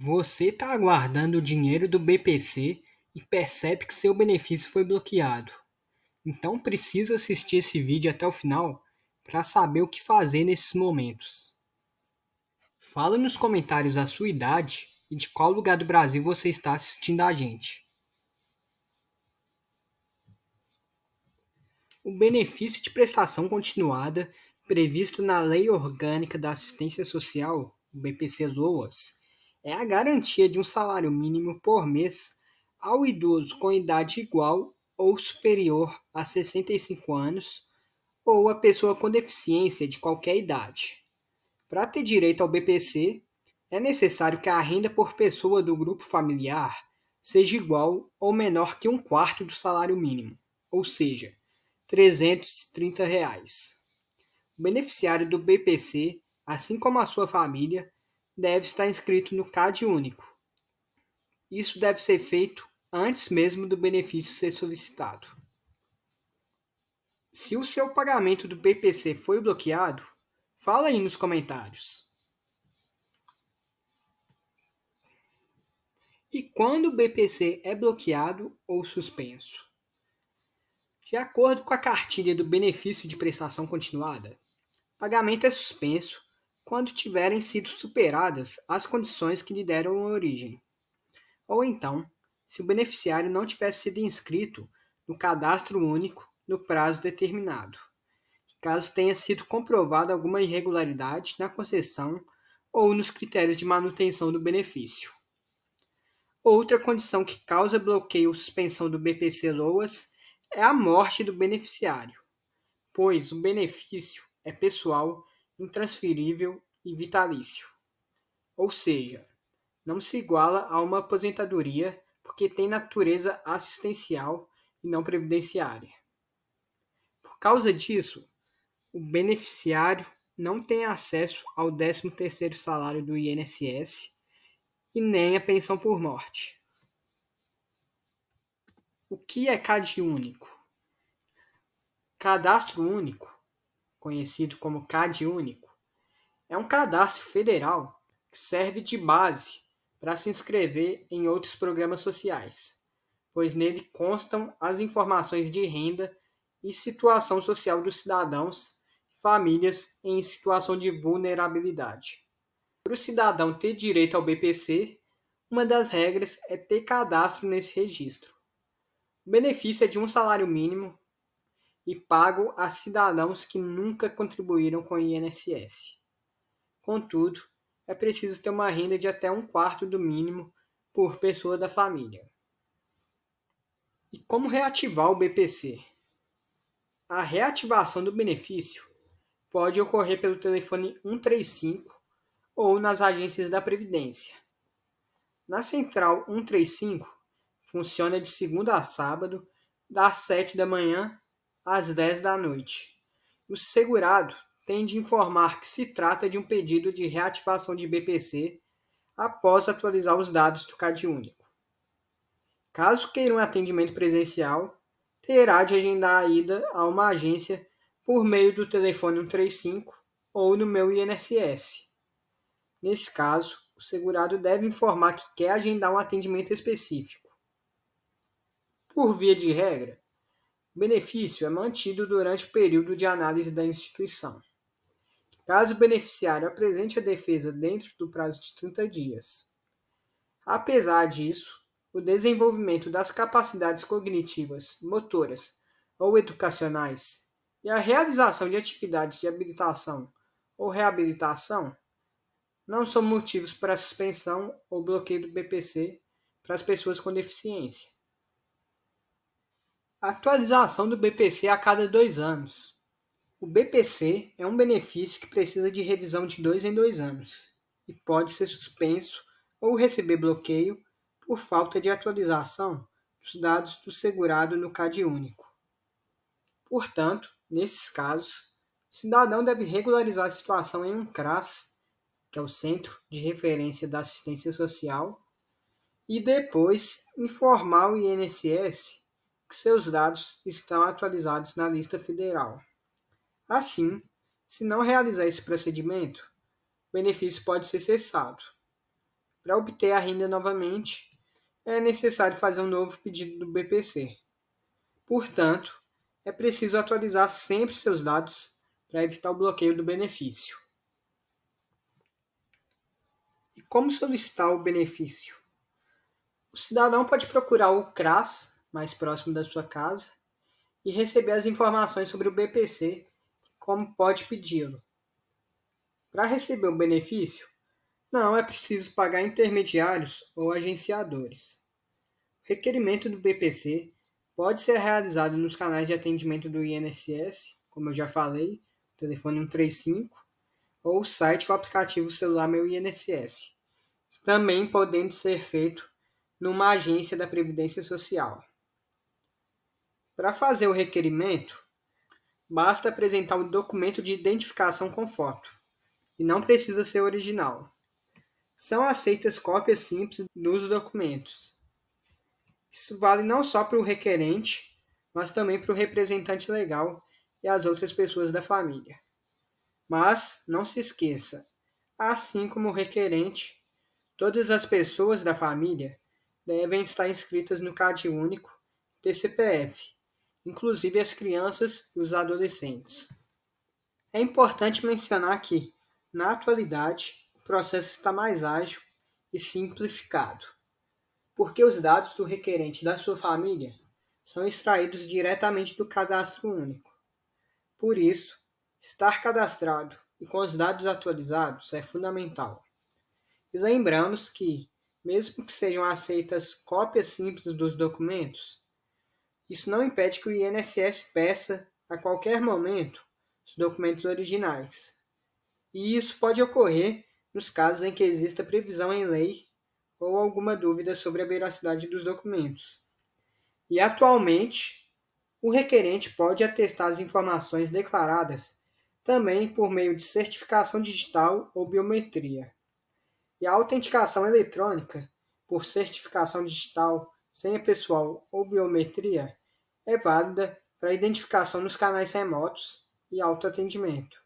Você está aguardando o dinheiro do BPC e percebe que seu benefício foi bloqueado. Então precisa assistir esse vídeo até o final para saber o que fazer nesses momentos. Fala nos comentários a sua idade e de qual lugar do Brasil você está assistindo a gente. O benefício de prestação continuada previsto na Lei Orgânica da Assistência Social, o BPC-ZOAS, é a garantia de um salário mínimo por mês ao idoso com idade igual ou superior a 65 anos ou a pessoa com deficiência de qualquer idade. Para ter direito ao BPC, é necessário que a renda por pessoa do grupo familiar seja igual ou menor que um quarto do salário mínimo, ou seja, R$ 330. Reais. O beneficiário do BPC, assim como a sua família, deve estar inscrito no CAD único. Isso deve ser feito antes mesmo do benefício ser solicitado. Se o seu pagamento do BPC foi bloqueado, fala aí nos comentários. E quando o BPC é bloqueado ou suspenso? De acordo com a cartilha do benefício de prestação continuada, pagamento é suspenso quando tiverem sido superadas as condições que lhe deram origem. Ou então, se o beneficiário não tivesse sido inscrito no cadastro único no prazo determinado, caso tenha sido comprovada alguma irregularidade na concessão ou nos critérios de manutenção do benefício. Outra condição que causa bloqueio ou suspensão do BPC Loas é a morte do beneficiário, pois o benefício é pessoal intransferível e vitalício. Ou seja, não se iguala a uma aposentadoria porque tem natureza assistencial e não previdenciária. Por causa disso, o beneficiário não tem acesso ao 13º salário do INSS e nem à pensão por morte. O que é CAD único? Cadastro único conhecido como CAD Único, é um cadastro federal que serve de base para se inscrever em outros programas sociais, pois nele constam as informações de renda e situação social dos cidadãos e famílias em situação de vulnerabilidade. Para o cidadão ter direito ao BPC, uma das regras é ter cadastro nesse registro. O benefício é de um salário mínimo e pago a cidadãos que nunca contribuíram com o INSS. Contudo, é preciso ter uma renda de até um quarto do mínimo por pessoa da família. E como reativar o BPC? A reativação do benefício pode ocorrer pelo telefone 135 ou nas agências da Previdência. Na Central 135, funciona de segunda a sábado, das 7 da manhã às 10 da noite. O segurado tem de informar que se trata de um pedido de reativação de BPC após atualizar os dados do CAD único. Caso queira um atendimento presencial, terá de agendar a ida a uma agência por meio do telefone 135 ou no meu INSS. Nesse caso, o segurado deve informar que quer agendar um atendimento específico. Por via de regra, o benefício é mantido durante o período de análise da instituição. Caso o beneficiário apresente a defesa dentro do prazo de 30 dias. Apesar disso, o desenvolvimento das capacidades cognitivas, motoras ou educacionais e a realização de atividades de habilitação ou reabilitação não são motivos para suspensão ou bloqueio do BPC para as pessoas com deficiência. Atualização do BPC a cada dois anos. O BPC é um benefício que precisa de revisão de dois em dois anos e pode ser suspenso ou receber bloqueio por falta de atualização dos dados do segurado no CAD único. Portanto, nesses casos, o cidadão deve regularizar a situação em um CRAS, que é o Centro de Referência da Assistência Social, e depois informar o INSS que seus dados estão atualizados na lista federal. Assim, se não realizar esse procedimento, o benefício pode ser cessado. Para obter a renda novamente, é necessário fazer um novo pedido do BPC. Portanto, é preciso atualizar sempre seus dados para evitar o bloqueio do benefício. E como solicitar o benefício? O cidadão pode procurar o CRAS mais próximo da sua casa e receber as informações sobre o BPC, como pode pedi-lo. Para receber o benefício, não é preciso pagar intermediários ou agenciadores. O requerimento do BPC pode ser realizado nos canais de atendimento do INSS, como eu já falei, telefone 135, ou o site com o aplicativo celular Meu INSS, também podendo ser feito numa agência da Previdência Social. Para fazer o requerimento, basta apresentar um documento de identificação com foto, e não precisa ser original. São aceitas cópias simples dos documentos. Isso vale não só para o requerente, mas também para o representante legal e as outras pessoas da família. Mas não se esqueça, assim como o requerente, todas as pessoas da família devem estar inscritas no CadÚnico TCPF inclusive as crianças e os adolescentes. É importante mencionar que, na atualidade, o processo está mais ágil e simplificado, porque os dados do requerente da sua família são extraídos diretamente do cadastro único. Por isso, estar cadastrado e com os dados atualizados é fundamental. E lembramos que, mesmo que sejam aceitas cópias simples dos documentos, isso não impede que o INSS peça, a qualquer momento, os documentos originais. E isso pode ocorrer nos casos em que exista previsão em lei ou alguma dúvida sobre a veracidade dos documentos. E atualmente, o requerente pode atestar as informações declaradas também por meio de certificação digital ou biometria. E a autenticação eletrônica por certificação digital senha pessoal ou biometria é válida para identificação nos canais remotos e autoatendimento.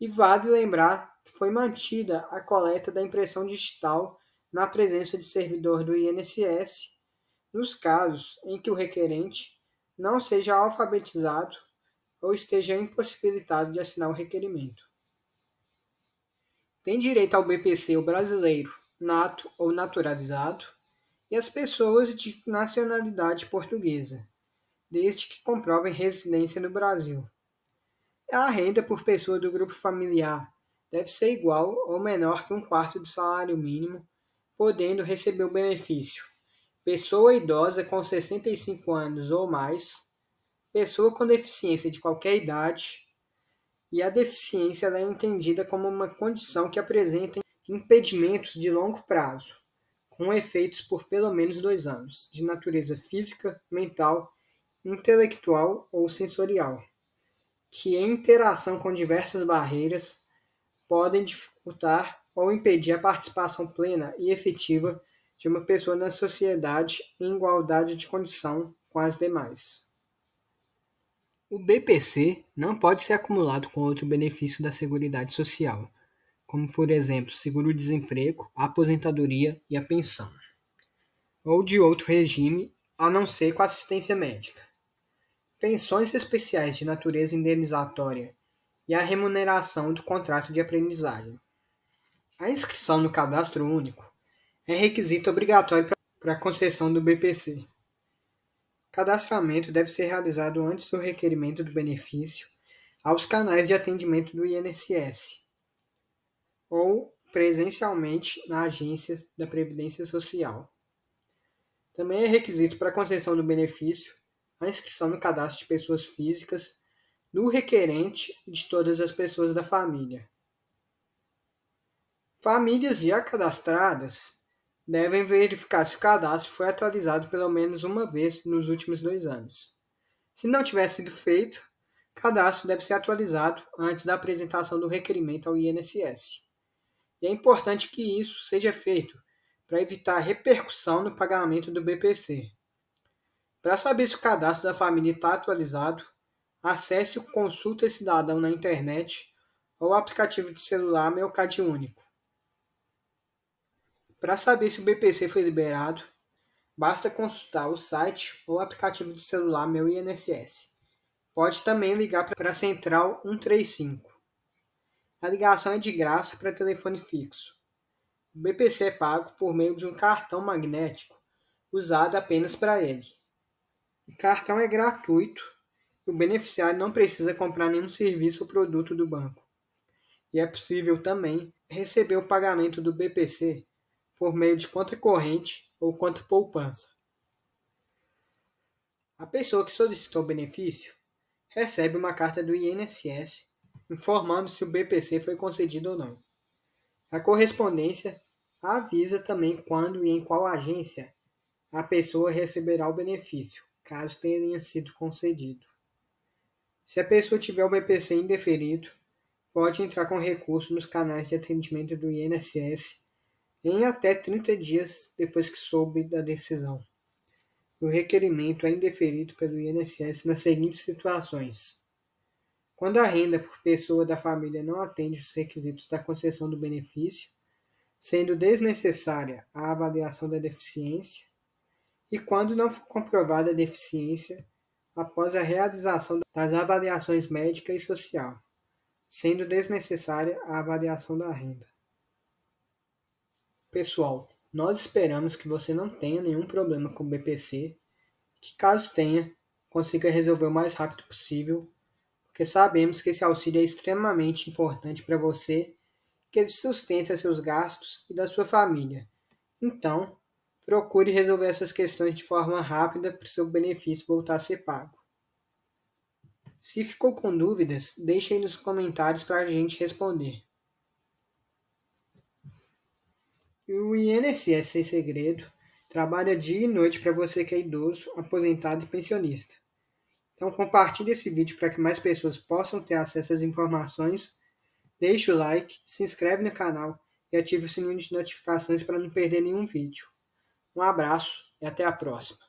E vale lembrar que foi mantida a coleta da impressão digital na presença de servidor do INSS, nos casos em que o requerente não seja alfabetizado ou esteja impossibilitado de assinar o requerimento. Tem direito ao BPC o brasileiro, nato ou naturalizado, e as pessoas de nacionalidade portuguesa, desde que comprovem residência no Brasil. A renda por pessoa do grupo familiar deve ser igual ou menor que um quarto do salário mínimo, podendo receber o benefício pessoa idosa com 65 anos ou mais, pessoa com deficiência de qualquer idade, e a deficiência é entendida como uma condição que apresenta impedimentos de longo prazo com efeitos por pelo menos dois anos, de natureza física, mental, intelectual ou sensorial, que em interação com diversas barreiras podem dificultar ou impedir a participação plena e efetiva de uma pessoa na sociedade em igualdade de condição com as demais. O BPC não pode ser acumulado com outro benefício da Seguridade Social, como por exemplo seguro-desemprego, aposentadoria e a pensão, ou de outro regime, a não ser com assistência médica. Pensões especiais de natureza indenizatória e a remuneração do contrato de aprendizagem. A inscrição no cadastro único é requisito obrigatório para a concessão do BPC. Cadastramento deve ser realizado antes do requerimento do benefício aos canais de atendimento do INSS ou presencialmente na agência da Previdência Social. Também é requisito para a concessão do benefício a inscrição no cadastro de pessoas físicas do requerente e de todas as pessoas da família. Famílias já cadastradas devem verificar se o cadastro foi atualizado pelo menos uma vez nos últimos dois anos. Se não tiver sido feito, o cadastro deve ser atualizado antes da apresentação do requerimento ao INSS. E é importante que isso seja feito para evitar repercussão no pagamento do BPC. Para saber se o cadastro da família está atualizado, acesse o Consulta Cidadão na internet ou o aplicativo de celular Meu Cad Único. Para saber se o BPC foi liberado, basta consultar o site ou o aplicativo de celular Meu INSS. Pode também ligar para a Central 135. A ligação é de graça para telefone fixo. O BPC é pago por meio de um cartão magnético, usado apenas para ele. O cartão é gratuito e o beneficiário não precisa comprar nenhum serviço ou produto do banco. E é possível também receber o pagamento do BPC por meio de conta corrente ou conta poupança. A pessoa que solicitou o benefício recebe uma carta do INSS informando se o BPC foi concedido ou não. A correspondência avisa também quando e em qual agência a pessoa receberá o benefício, caso tenha sido concedido. Se a pessoa tiver o BPC indeferido, pode entrar com recurso nos canais de atendimento do INSS em até 30 dias depois que soube da decisão. O requerimento é indeferido pelo INSS nas seguintes situações: quando a renda por pessoa da família não atende os requisitos da concessão do benefício, sendo desnecessária a avaliação da deficiência, e quando não for comprovada a deficiência após a realização das avaliações médica e social, sendo desnecessária a avaliação da renda. Pessoal, nós esperamos que você não tenha nenhum problema com o BPC, que caso tenha, consiga resolver o mais rápido possível porque sabemos que esse auxílio é extremamente importante para você, que ele sustenta seus gastos e da sua família. Então, procure resolver essas questões de forma rápida para o seu benefício voltar a ser pago. Se ficou com dúvidas, deixe aí nos comentários para a gente responder. O INSS é Sem Segredo trabalha dia e noite para você que é idoso, aposentado e pensionista. Então compartilhe esse vídeo para que mais pessoas possam ter acesso às informações. Deixe o like, se inscreve no canal e ative o sininho de notificações para não perder nenhum vídeo. Um abraço e até a próxima.